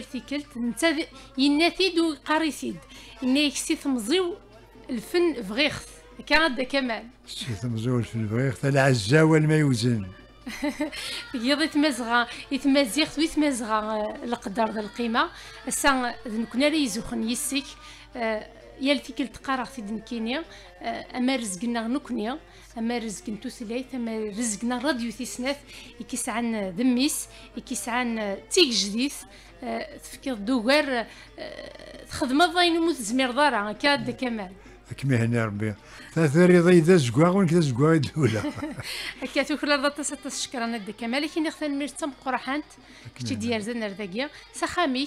يدير تيكلت نتا يناتيد وقاريسيد إنا يكسي تمزيو الفن فغيخث كاد غدا كمال كسي ثمزيو الفن فغيخث العزاوال ما يوزن يضي تمزغا يتمازيغ وي تمازغا القدر ذا القيمة سان كنا لي زوخن يسيك آه، يا الفكر تقارع في دنكينيا آه، اما رزقنا نكنيا اما رزقنا تسليت اما رزقنا راديو تيسناث يكيس عن ذميس يكيس عن تيك جديث تفكيض دوغار آه، تخدمض اين مو تزمير ضارع آه، كاد كمال كما هنا ربي تاثير ضي ذا زكوا ونك كذا زكوا دولا هكا توكل رضا تاس الشكر انا دي كمال لكن خثان مير تم قرحانت كتي ديال زن رداكيا سخامي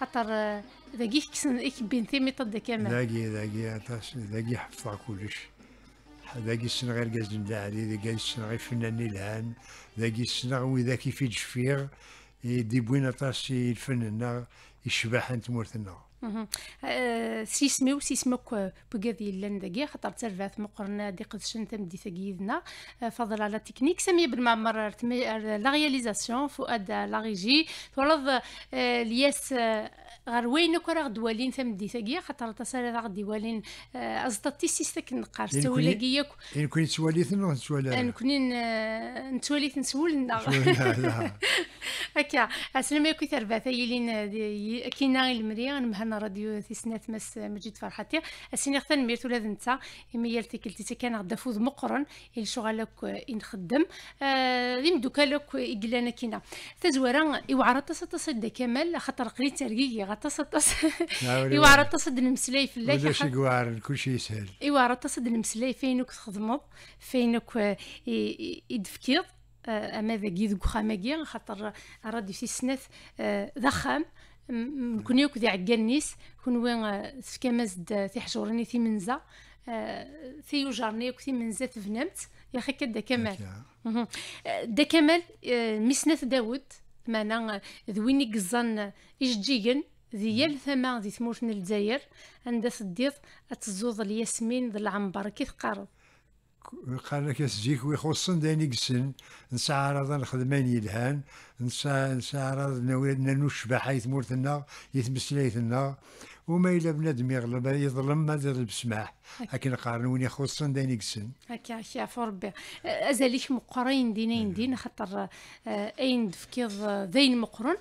خاطر ذاكي آه، كسن بين ثيمي طد كمال ذاكي ذاكي تاس ذاكي كلش داكي السن غير كازن داعي ذاك السن غير فنان الهان السن غير وذاك في جفير يدي بويناطاس يتفنن يشبح عن تمورتنا آه، سيسمي وسيسمك آه، بقاذي لان دقي خاطر ترفات مقرنا دي قد تم دي ثقيدنا آه، فضل على تكنيك سامي بالمعمر لا رياليزاسيون فؤاد لا فرض تولض الياس غير وين راه دوالين ثم دي ثقيا خاطر تسال راه دوالين ازطتي سيستك نقار سولاقيك ان كنت سوالي ثم سوالا ان كنين سول تنسول هكا اسلم يكو ثرفات يلين كينا المريان مهم انا راديو تيسنات مس مجيد فرحتي السيني غتا ميرتو ولا انت إمي يالتي كلتي كان غدا فوز مقرن إن شغلك نخدم مدوكا آه، لوك إقلانا كينا تزوارا ايوا طاس تصد كمال خاطر قريت ترقيقي تصد طاس يوعر تصد المسلاي في الله ولاش يوعر كلشي يسهل يوعر تصد المسلاي فينك تخدمو فينك يدفكيض آه، اما ذاكي ذوك خاماكي خاطر راديو تيسنات آه، ضخام كوني وكدي عقال نيس وين آه، سفكاماز آه، تيحجورني آه، في تيوجرني في منزا تفنمت يا اخي كدا كمال دا كمال مسنات داود معناها ذويني قزان ذي ديال ثما ذي ثمورت الجزائر عندها سديت تزوض الياسمين ذي العنبر كيف تقارب لك زيك ويخصن داني قسن نسعرض نخدم يلهان نسعرض نولدنا نشبع حيث مورثنا يتمسليثنا وما إلا بنادم يغلب يظلم ما يظلم بسماح لكن قارن وين يخص دين يقسن هكا هكا عفو ربي أزاليك مقرين دينين نعم. دين خاطر آه، أين دفكيض دين آه، مقرن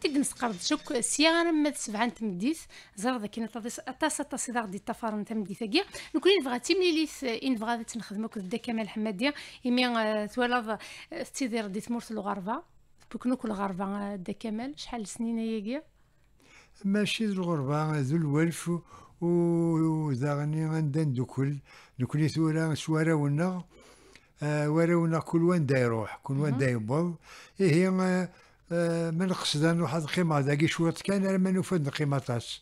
تدمس قرض شك سيان ما سبعه تمديث زر ذاك تاس تاس أطاس أطاس إذا غدي تفارن تمديث هكا نكون تيملي ليس إن بغا تنخدمك كدا كمال حمادية إمي آه، توالد تيدير دي تمورت الغربة بوكنوك الغربة دا كمال شحال سنين هي ماشي ذو الغربة ذو الولف وذاغني غندا ندكل نكلي ثورة آه، سواراونا وراونا كل وان دا يروح كل وان دا يبض إيه, إيه، آه، من قصدان واحد القيمة داكي شوية كان ما نفد القيمة القيمطاس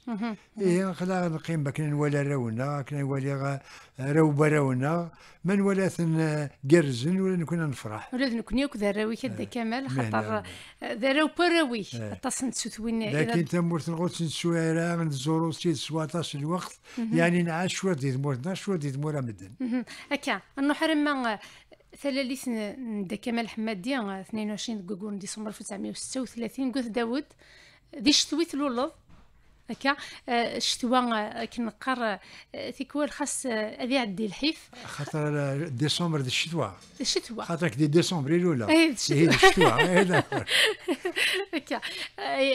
إيه خلا القيمة كنا نولى راونا كنا نولي روبة راونا ما نولى قرزن ولا نكون نفرح ولا نكون ياك راوي كدا آه. كمال خاطر ذراوبا راوي اتصن آه. نسوتوين لكن تمورت نغوت نسويرا نزورو سي سواطاش الوقت يعني نعاش شوية ديت مورتنا شوية ديت مورا مدن هكا نحرم ثلاليث ندا كمال حمادي 22 كوكور ديسمبر 1936 قلت داود دي شتوي تلولض هكا الشتوى آه، آه، كنقر تيكوال آه، خاص هذي عدي الحيف خاطر ديسمبر دي الشتوى الشتوى خاطرك دي ديسمبر الاولى إيه، إيه، إيه، اي الشتوى هكا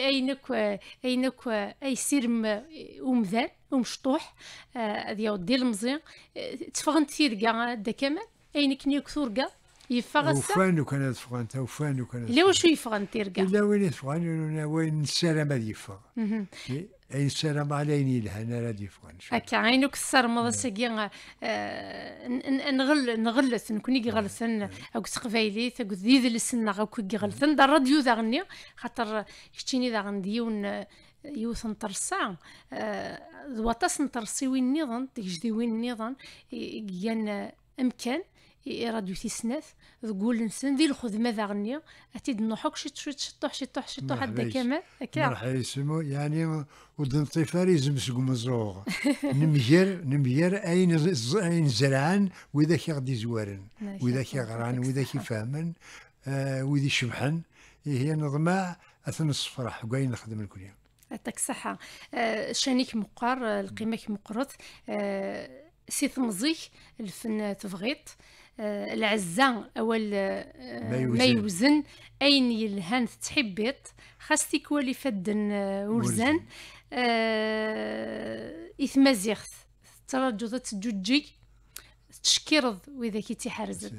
اينك اينك اي سير ومذان ومشطوح هذي ودي المزيان تفغنت تيركا دا كمال اين كني كثور كاع يفا غاسا وفان وكان تفغان توفان وفان وكان لا واش يفغان تير كاع لا وين يفغان وين السلام هذا يفغ اين السلام على عيني لهنا راه يفغان هكا عينك ما ساكي آه، نغل نغلس نكوني كيغلسن اكو سقفايليت اكو ذيذ السنة اكو كيغلسن دا الراديو دا غني خاطر شتيني دا غنديون آه، يوثن ترسا ذواتاس آه، نترسي وين نظن تجدي وين نظن كيان امكان راديو نسن ذي الخذ ماذا غنيا أتي نوحك شي تشوي شطوح شي طوح شي طوح هدا كمان هكا مرحبا يسمو يعني ودن طيفار يزمس مزروغ نمجر نمجر اين اين زرعان واذا كي غادي زوارن واذا كي غران واذا كي فاهمن آه، واذا شبحن إيه، هي نظماء اثن الصفرح وكاين نخدم الكل يوم يعطيك الصحة آه شانيك مقار القيمة مقرط آه سي ثمزيك الفن تفغيط آه، العزة أول آه، ما يوزن أين يلهان تحبط خاص تيكوالي فدن آه، ورزان إثمازيغت تراجض تجوجي تشكيرض وإذا كي تحرز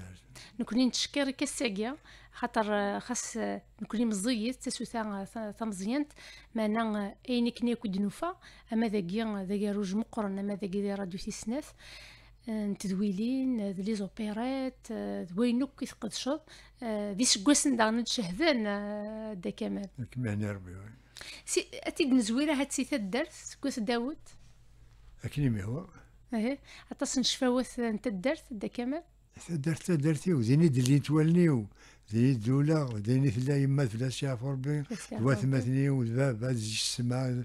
نكوني نتشكر كالساقية خاطر خاص نكوني مزيت تسوثا تمزيانت مانا أين كنا كود نوفا أما ذاكيا ذاكي روج مقرن أما ذاكيا راديو تيسناث نتدويلين آه، آه، لي زوبيرات دوينو كي تقدشو دي سكواسن داغ نتشهدن دا كمال كمان ربي سي اتيد نزويره هاد سيتا الدرس كواس داوود اكني مي هو اهي عطاس نشفاوات نتا الدرس دا كمال تدرت تدرتي وزيني دلي توالني وزيني دولا وزيني فلا يما ثلا شاف ربي وثمثني وزاد هاد السماء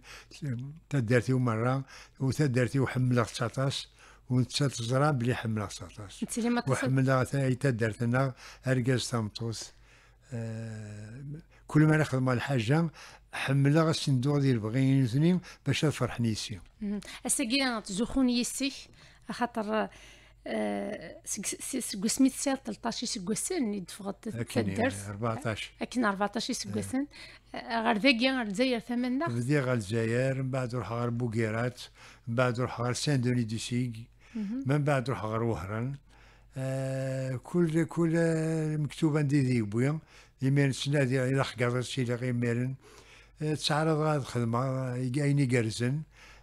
تدرتي ومرة وتدرتي وحمله 19 ونتشات الزراب بلي حملها 19 وحملة ثاني تدرت لنا ارقاز تمطوس آه، كل ما نخدم الحاجه حملها الصندوق ديال بغيني نثنين باش نفرح نيسي اسكي تزوخون يسي خاطر آه، سك سميت سير 13 سكوسن اللي دفغت تدرت 14 اكن 14 سكوسن غير ذاكيا غير الجزائر ثمننا بدي غير الجزائر من بعد روح غير بوكيرات من بعد روح غير سان دوني دو سيغ من بعد روح غير وهران آه كل كل عندي دي بويا يمين سنادي الى حقر شي اللي غيميرن تسعرض غاد خدمة آه، أيني قرزن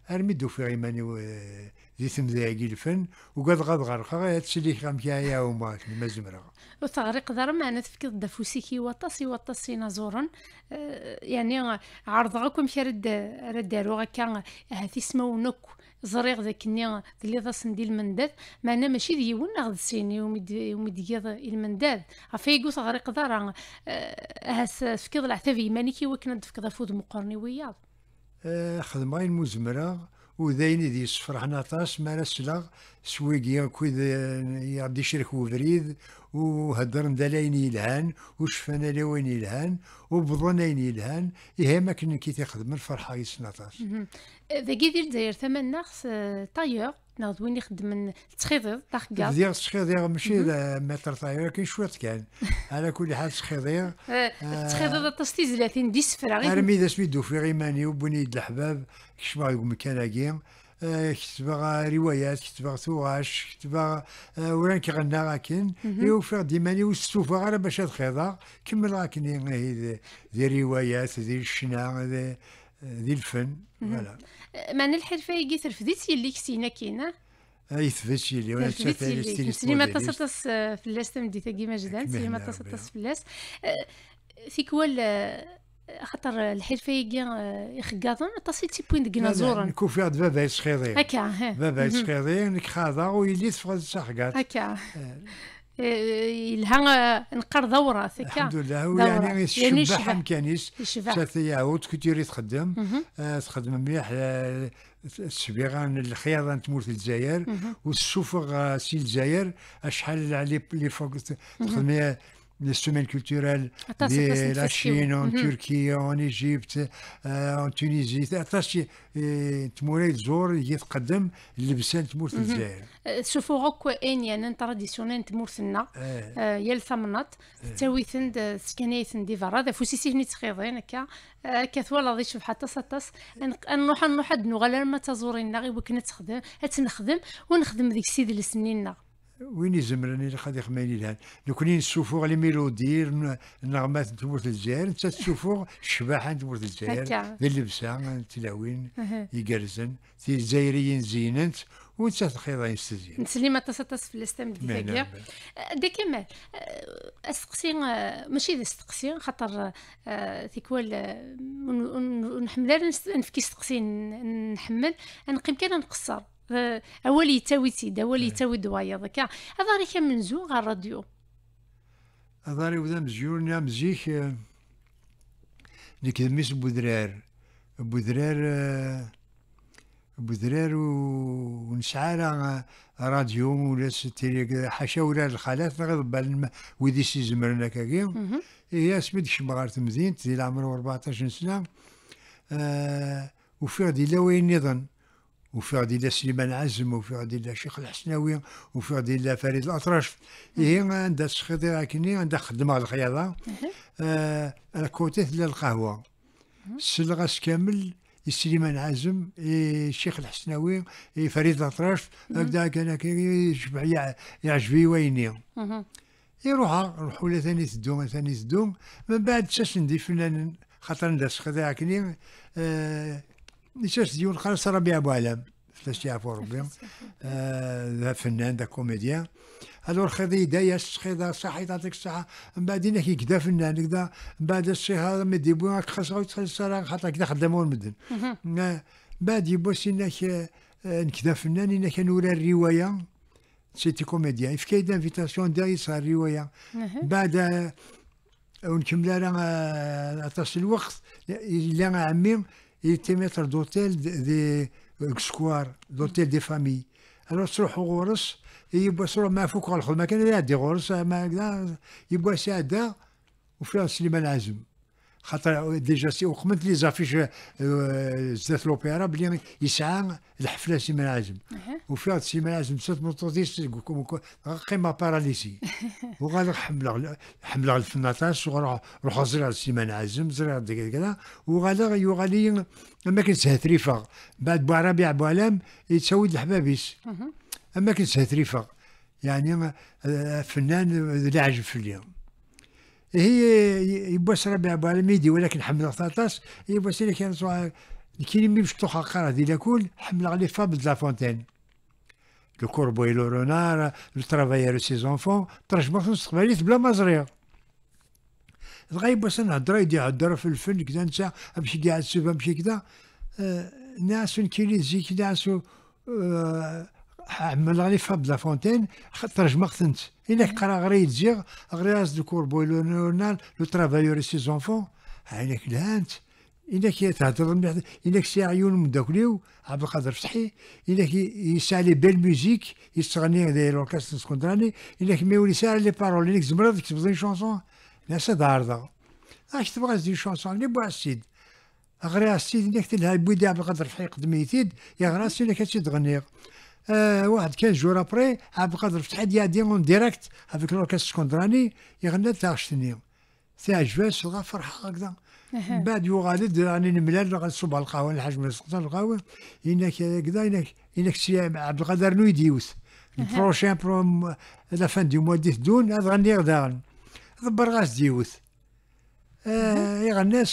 ارمدو في غيماني دي آه، تمذاقي الفن وقد غاد غرقا غاية تسليك غامكا يا وما ما زمرا وتغرق ذر معنا تفكد دافوسيكي وطاسي وطاسي نازورن آه، يعني عرض غاكم شي رد رد كان هاتي هاثي ونكو ذاك ẓريغ اللي تليض اسندي المنداد معنا ماشي ذ يون غد سين يوم يديض المنداد عفا يقوس غير يقدر هاس تفكيض العتاب يمانيك وكنا تفكيض الفود مقرني وياض خدمه المزمره وذين وذاين ذي صفرحنا طاس مارس رسلغ سويقيا كويد يعدي شرك وفريد وهدرن لين يلهان وشفنا لوين يلهان وبضنا لين يلهان إيه ما كنا كي تخدم الفرحة يسناطاس ذا ديال الجزائر ثمن ناقص آه، طايور ناخذ وين يخدم تخيض تخكا ديال التخيض ماشي متر طايور كاين شويه كان على كل حال التخيض آه، التخيض آه، تصتي زلاتين دي سفرة غير ارمي ذا سميدو في غيماني وبني الحباب يقول مكان كي آه، كتبغ روايات كتبغ تواش كتبغ آه، وران كغنى غاكن إيه، وفيغ ديما وستوفا غير باش تخيضا كمل غاكن ذي روايات ذي الشنا ذي الفن فوالا آه، معنى الحرفه يجي ترفدت اللي كسينا كينا يثبت يلي وانا تشوف لي سينما تصطص فلاس تمدي تاكي مجدان سينما تصطص فلاس فيك ولا خاطر الحرفه آه، كي يخقاطن تصي تي بوين دكنا زورن عند بابا يسخيري هكا بابا يسخيري نك ويلي تفرز شحقات هكا آه. آه، يلها نقر دورة هكا الحمد لله ويعني يشبح يعني مكانيش شاتي عاود كنتي تخدم تخدم مليح السبيغه الخياضه تمورت الجزائر والسوفغ سي الجزائر اشحال لي فوق تخدمي les semaines culturelles de la, la Chine, en mm -hmm. Turquie, en Égypte, euh, en Tunisie. عطاش تمولاي تزور هي تقدم اللبسه تمورث الجزائر. شوفوا غوك انيا يعني تراديسيونيل تمورثنا يا الثمنات تاوي ثند سكناي ثند ديفارا ذا فوسيسي هني تخيضين هكا كثوالا ضي شوف حتى سطاس نروح نروح نغلى ما تزورينا غير وكنا تخدم تنخدم ونخدم ديك السيد اللي سنينا. وين يزمرني اللي قد لهان لو نكوني نشوفوا لي ميلودي النغمات نتاع تمورت الجزائر انت تسوفوغ الشباحه نتاع تمورت الجزائر ذي اللبسه التلاوين يقرزن تي الجزائريين زيننت وانت الخير السجين نسلم اتص في الاستام ديالك دي نعم، كمال نعم، نعم. أه، أه، استقسي أه، ماشي اذا استقسي خاطر تيكوال نحمل نفكي استقسي نحمل انا قيم كان نقصر اول يتاوي سيد اول إيه. يتاوي دوايا ضكا اظهري كمنزو غا الراديو اظهري وذا مزيورنا مزيك آه، نكذب ميس بودرار بودرير آه، بودرير ونسعى راه آه، راديو ولا ستيري حاشا ولا الخالات غير بال ويدي سي زمرنا كاكي هي إيه، سميت شمغار غار تمدينت ديال عمرو 14 سنه آه وفيها ديلا وين نظن وفي عدي سليمان عزم وفي عدي الشيخ شيخ الحسناوي وفي عدي فريد الاطرش هي عندها تسخيطي راكني عندها خدمه على آه على ديال القهوه السلغاس كامل سليمان عازم الشيخ الحسناوي فريد الاطرش هكذا كان يشبع يعجبي ويني يروح روحوا لا ثاني تدو ثاني تدو من بعد شاش ندي فنان خاطر ندس راكني آه نشرت ديون خالص ربيع ابو علام فلاش يعرفوا ربي آه فنان دا كوميديان الور الخضي دايا الشخيضه صحي تعطيك الصحه من بعد كي كدا فنان كدا من بعد الشهر مدي بو خسروا يتخسر خاطر كدا خدامو المدن من بعد يبو سيناك نكدا فنان انا كنورا الروايه سيتي كوميديان يفكي دانفيتاسيون داي صار الروايه بعد ونكمل انا عطاش الوقت الا عمي il était maître d'hôtel des سكوار euh, d'hôtel des familles الوغ تروحوا غورس يبغى تروح مع فوق الخدمه كان يعدي غورس ما يبغى يعدى وفي سليمان عزم خاطر ديجا سي وقمت لي زافيش آه، زات لوبيرا بلي يسعى الحفله سي ملازم وفيها سي ملازم سات موطوطيس قيمه باراليسي وغادي نحمل حمل الفناطاس وغنروح روح زرع سي ملازم زرع كذا وغادي يغالي اما كنت هتريفا بعد بو ربيع علام يتسود الحبابيس اما كنت هتريفا يعني آه، فنان عجب في اليوم هي يبوس ربع بالميدي ولكن حمل طاطاس يبوس اللي كان صوا كي ميمش توخا قرا دي لاكول حمل على فابل لا فونتين لو كوربو اي لو رونار لو ترافايير سي زونفون ترجمة المستقبلية بلا ما غايبوس يبوس نهضر يدي يهضر في الفن كذا نتا امشي قاعد السوبه آه، امشي كذا ناس كيلي زي كذا سو آه، عمل غني في عبد لافونتين ترجمة ختنت إلا قرا غري تزيغ غري راس دو كوربوي لونال لو ترافايور سي زونفون عينك لهانت إلا كي تهضر مليح إلا كي عيون مداكليو عبد القادر فتحي إلا كي يسالي بيل ميوزيك يستغني داير الاوركستر سكوندراني إلا كي ميولي سالي ساعة لي بارول إلا كي تمرض كتب لي شونسون لا سا داردة اش تبغى دي شونسون لي بوا السيد غري السيد إلا كتلها بويدي عبد القادر فتحي قدمي يتيد يا غراسي إلا كتشي تغنيغ آه، واحد 15 جور ابري عبد القادر فتحي يادي اون ديريكت افيك لوركستر سكندراني يغنى تاع شتني تعجباش لغا فرحه هكذا من بعد يغالد راني نملال غنصب على القهوه الحاج ما سقطت القهوه هناك هكذا هناك انك سي عبد القادر نو يديوس البروشان بروم لا فان دو موا دون هذا غني غدا دبر غاس ديوث آه، يغنى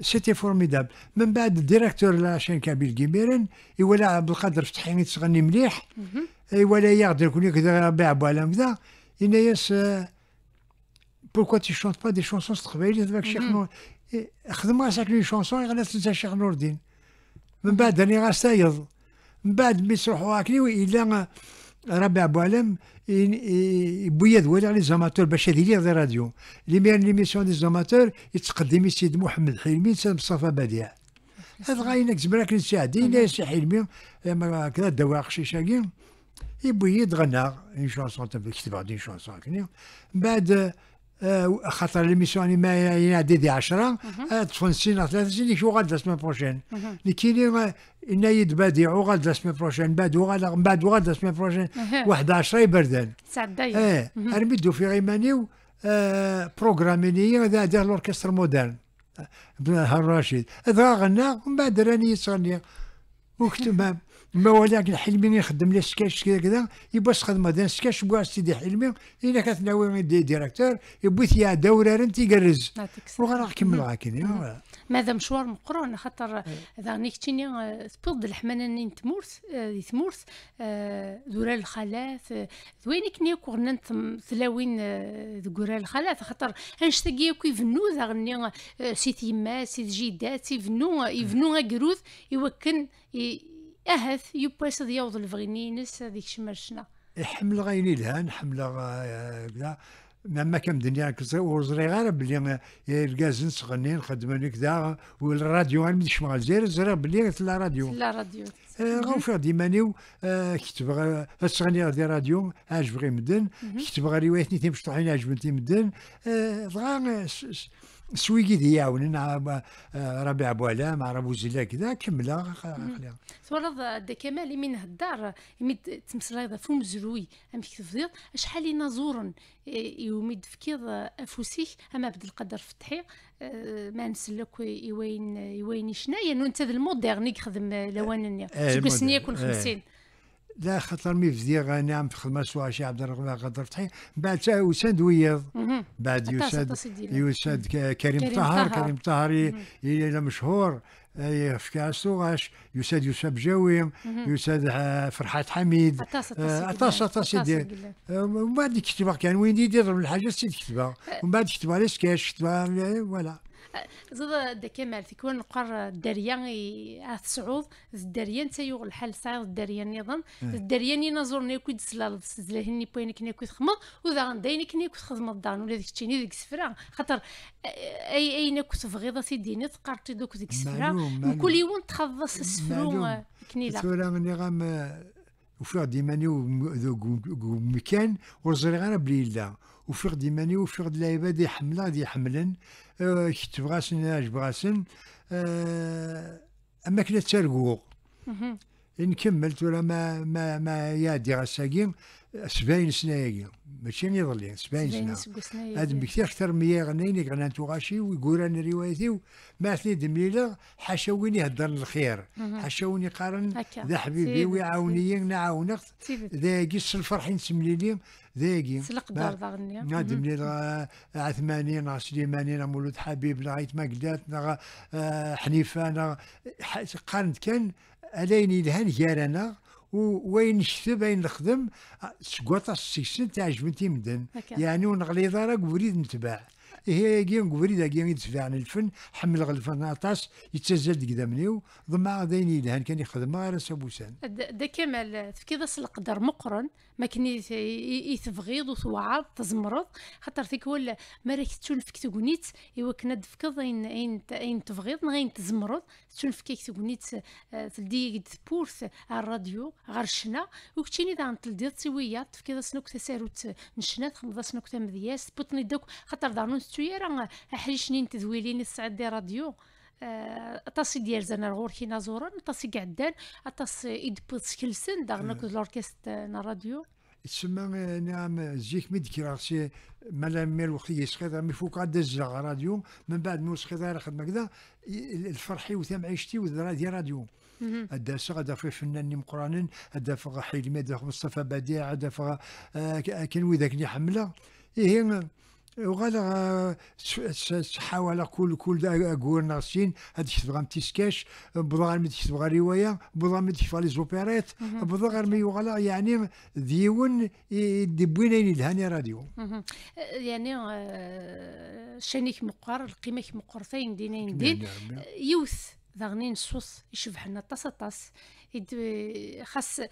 سيتي فورميداب من بعد الديريكتور لا شين كابيل كيميرن يولى عبد القادر فتحيني تغني مليح يولى ياخذ كوني كذا ربيع بوالا كذا إن ياس بوركوا تي شونت با دي شونسون تقبايلية ذاك الشيخ نور خدم راسك لي شونسون غير تنسى الشيخ نور الدين من بعد راني غاستايض من بعد مي هاك لي والا ربيع بوعلم يبويا ذوال على زاماتور باش هذه لي راديو لي مير ليميسيون دي زوماتور يتقدم السيد محمد حلمي سيد مصطفى بديع هذا غاينك زبراك نساعدي لا سي حلمي هكذا إيه، دواء قشيشه يبوي تغنى اون شونسون تبدا كتب غادي شونسون من بعد آه، خاطر ليميسيون اللي ما ينادي دي 10 آه، تكون سنه ثلاث سنين شو غاد السيمين بروشين لكن ينايد يتبادي وغاد السيمين بروشين بعد وغاد من بعد وغاد السيمين بروشين واحد 10 يبردن سعدي ايه ارمدو آه، في غيمانيو بروغراميني هذا دار الاوركستر مودرن بن الرشيد اذا غنى ومن بعد راني يصغني وكتب ما ولكن حلمي يخدم لي سكاش كذا كذا يبغى خدمه دان سكاش بوا سيدي حلمي الا كتناوي دي ديريكتور يبغي ثيا دورة رنت يقرز وغير راح كمل يعني. ماذا مشوار مقرون خاطر إيه. ذا نيكتيني آه، سبود الحمانة تمورس آه، تمورس ذورا آه، الخلاف ذوين كني كورنا ثلاوين ذكورا الخلاف خاطر انشتاقي كي يفنو ذا غني سيتيما سيت جيدات يفنو يفنو غروث يوكن اهث يبس ديوض الفغيني نس هذيك شنا. حمل غيني الهان حمل كذا ما كان الدنيا دنيا يعني وزري غير بلي الغاز نسغنين خدمني كذا والراديو غير مش مال زير زير بلي لا راديو لا راديو آه، غنفر ديمانيو آه، كنت بغا تسغني غادي راديو عاجبغي مدن كنت بغا روايتني تيمشطحين عجبتي مدن آه، سويقي دي يعاوننا نعم، آه، مع ربيع بوالا مع زيلا كذا كملا خليها تورض آه، دي كمال من الدار يمد تمسلاي فم مزروي امك تفضيض شحال نازورن آه، يومد فكيض افوسيك اما بد القدر فتحي ما نسلك يوين يوين شنايا نو انت الموديرن يخدم لوان النيا سنيه كل 50 لا خاطر مي فزي غنام في خدمه سوا شي عبد الرغم غدر فتحي بعد يسند ويض بعد يساد يساد كريم طاهر كريم طاهر الى مشهور آه، في كاسو غاش يساد يوسف جاويم يساد آه، فرحات حميد اطاس اطاس يدير ومن بعد كتبه كان وين يدير الحاجه سيد كتبه آه. ومن بعد كتبه على سكاش كتبه فوالا زاد كمال تيكون نقر الدريا تسعود الداريه نتا يوغ الحال صعيب الدريا نظام الدريا نينا زورني كود سلال زلهني بوينك نيكو تخمض وذا داينك كي تخدم الدار ولا ديك التيني ديك السفره خاطر اي اي نيكو تبغيض سيدي ني تقارتي دوك ديك السفره وكل يوم تخلص السفرو كنيلا السفره مني غام وفيها ديماني ومكان ورزري غير بليله وفيق دي ماني وفيق دي لايبا دي حملا دي آه، كتب غاسن عجب غاسن أه اما كنا تارقوق نكمل ولا ما ما ما يادي غساكي سبعين سنه ياكي ماشي نضلي سبعين سنه هاد بكثير اكثر من يغنيني كنا نتوغاشي ويقول انا روايتي ما عرفني دميله حاشا وين يهضر الخير حاشا وين يقارن ذا حبيبي ويعاوني نعاونك ذاكي الفرح نسملي لي ذاكي سلقدر ضغني نادم دميلة عثماني نا سليماني نا مولود حبيب نا غيت ما نا آه، حنيفه نا قارنت كان الاين يلهان جارنا وين نكتب اين نخدم سكواطا السيكسن تعجبني مدن يعني ونغلي دارك وريد نتباع هي إيه، يجي قبريد يجي يدفع عن الفن حمل الفن عطاس يتسجل ديك دامنيو ضمع غادي يدهن كان يخدم على سابوسان دا كمال تفكيد القدر مقرن ما كان يتفغيض وتوعد تزمرض خاطر فيك ولا ما راك فيك تقنيت ايوا كنا تفكض اين اين اين تفغيض غين تزمرض فيك تقنيت آه، تلدي بورث على الراديو غير الشنا وكتشيني دا تلدي تسويه تفكيد سنوك تساروت نشنات تخمض سنوك تمذياس بطني دوك خاطر دارنو ستويا راه حريشنين تزويلين الساعات دي راديو تاسي آه، ديال زنا كينا نازورا تاسي قعدان اطاسي يدبوس كلسن لوركيست لوركست آه، راديو تسمى آه، نعم زيك ميدكراسي مالا ميل وقت سخيطه مي فوق عاد راديو من بعد مو سقط على خدمه كذا الفرحي وثام عيشتي وذرادي راديو هذا سغدا في فنانين مقرانين هذا فغا حيل ميد مصطفى بديع هذا فغا كان وذاك اللي حمله إيه وغادا تحاول كل كل اقول نارسين هاد تبغى تيسكاش بضغا تبغى روايه بضغا تبغى لي زوبيريت بضغا مي يعني ديون دبوينين الهاني راديو يعني آه، شانيك مقر القيمه مقر فين دينين دين يوث ذا صوص يشبح لنا طاس طاس خاص آه،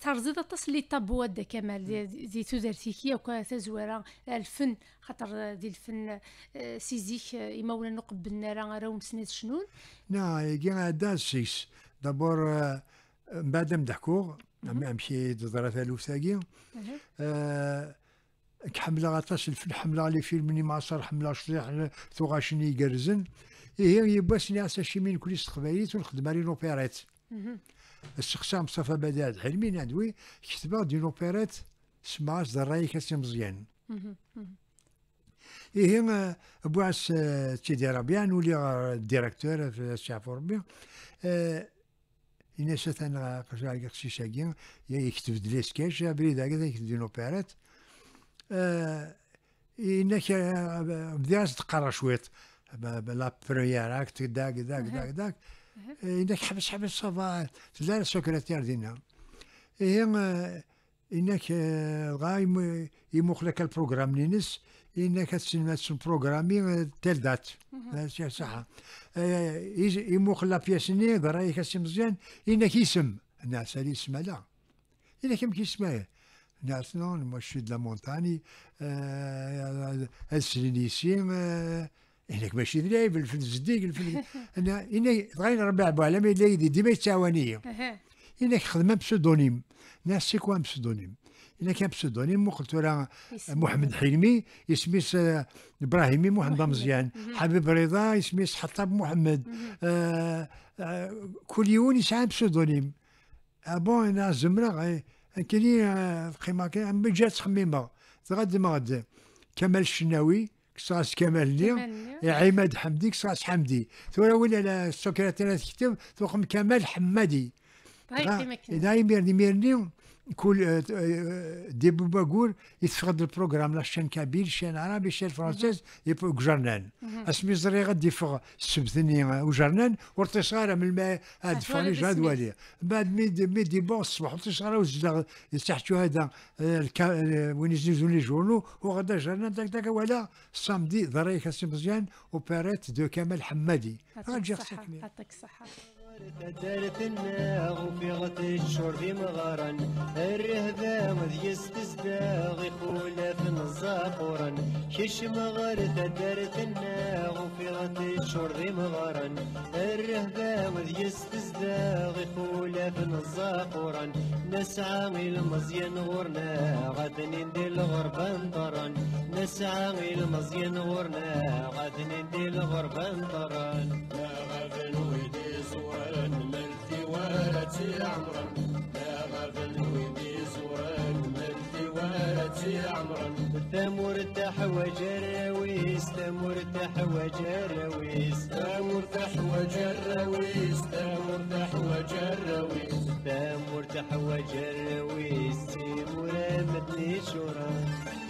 ترزيد الطس لي طابوات دا كمال دي, دي تودرتيكيا وكا تزويرا الفن خاطر دي الفن آه، سيزيك آه، يمولا قبلنا راه راهو سنات شنون نا يجي دا سيس دابور من بعد مدحكوغ امشي تضرا ثالوثاكي كحملة غطاس حملة لي فيلم لي معصر حملة شريح ثغاشني يقرزن إيه يباسني نعسى شي من كل استقباليت ونخدم علي نوبيرات الشخشه مصطفى بداد حلمي العدوي كتبه دين اوبيريت سمعت زراي كاسي مزيان إيه بوعس تيدي رابيان ولي ديريكتور في الشعب ربيع إنا شاتنا قشعر قشي شاقين يكتب دي سكيتش بريد هكذا يكتب دي لوبيرات إنا بدي تقرا شوية لا بريير هاك داك داك داك داك إنك حبس حبس صفا لا سكرتير دينا إيه إنك إيه، آه، غاي يموخ لك البروغرام لينس إنك تسمى بروغرامي إيه، تال دات صحة إيه، يموخ لا بياس ني غراي مزيان إنك يسم الناس اللي اسمها لا إنك كيسمها ناس نون مو لا مونتاني آه، السلينيسيم آه، هناك ماشي ذنايب الفن الزديق الفن انا هنا غير ربع بوالا ما يلاقي ديما يتساوانيه هناك خدمه بسودونيم ناس سي كوا بسودونيم هنا كان بسودونيم قلت له محمد حلمي اسمي ابراهيمي محمد مزيان حبيب رضا اسمي حطاب محمد آه، آه، كل يوم يسعى بسودونيم آه، بون انا زمرة كاين قيمه كان جات خميمه غادي ما غادي كمال الشناوي كساس كمال لي عماد حمدي كساس حمدي ثورة ولا السكرتيرة تكتب توقم كمال حمادي طيب، دايما ميرني كل آه، آه، دي بوباغور يتفقد البروغرام لا شان كبير شان عربي شان فرنسيز يبقى جرنان اسمي زري غادي يفغ السبتني وجرنان ورتصارة من الماء هاد فريج هاد والي بعد مي دي مي دي بون الصباح ورتصارة وزدغ يستحتوا هذا آه، وين يزيدوا لي جورنو وغدا جرنان داك داك ولا سامدي ضريك اسمي مزيان اوبيريت دو كمال حمادي غنجي الصحه يعطيك الصحة تدارت الناغ وفيغت الشرب مغارا الرهبة وذ يستزداغ يقول في الزاقورا كش مغار تدارت الناغ وفيغت الشرب مغارا الرهبة وذ يستزداغ يقول في الزاقورا نسعى المزين غرنا غد ندي الغربة مطرا نسعى المزين غرنا غد ندي الغربة مطرا عمرا لا غفل ودي صورك مدي ورتي عمرا مرتاح وجراويس تا مرتاح وجراويس تا مرتاح وجراويس تا مرتاح وجراويس تا مرتاح وجراويس تيمورا مدني شرا